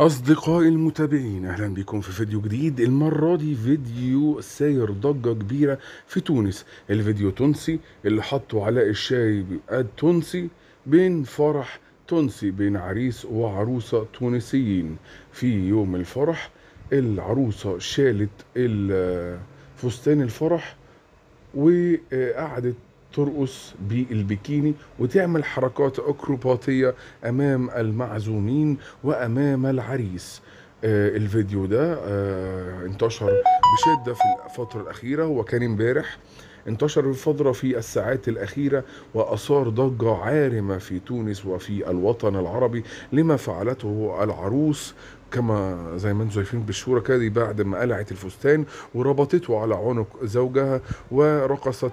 أصدقائي المتابعين أهلا بكم في فيديو جديد المرة دي فيديو ساير ضجة كبيرة في تونس الفيديو تونسي اللي حطه علاء الشاي التونسي بين فرح تونسي بين عريس وعروسة تونسيين في يوم الفرح العروسة شالت فستان الفرح وقعدت ترقص بالبكيني وتعمل حركات أكروباتية أمام المعزومين وأمام العريس آه، الفيديو ده آه، انتشر بشدة في الفترة الأخيرة وكان امبارح انتشر الفترة في الساعات الأخيرة وأثار ضجة عارمة في تونس وفي الوطن العربي لما فعلته العروس كما زي ما انتم شايفين بالشوره كده بعد ما قلعت الفستان وربطته على عنق زوجها ورقصت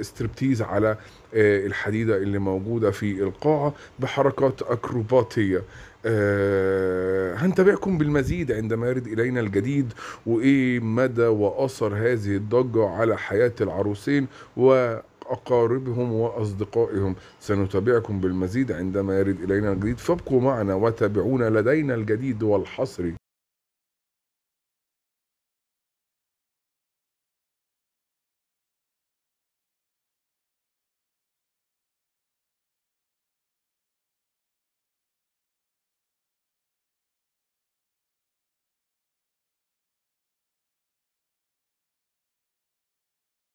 استربتيز آه، على آه، الحديده اللي موجوده في القاعه بحركات اكروباتيه آه، هنتابعكم بالمزيد عندما يرد الينا الجديد وايه مدى واثر هذه الضجه على حياه العروسين و أقاربهم وأصدقائهم سنتابعكم بالمزيد عندما يرد إلينا الجديد فابقوا معنا وتابعونا لدينا الجديد والحصري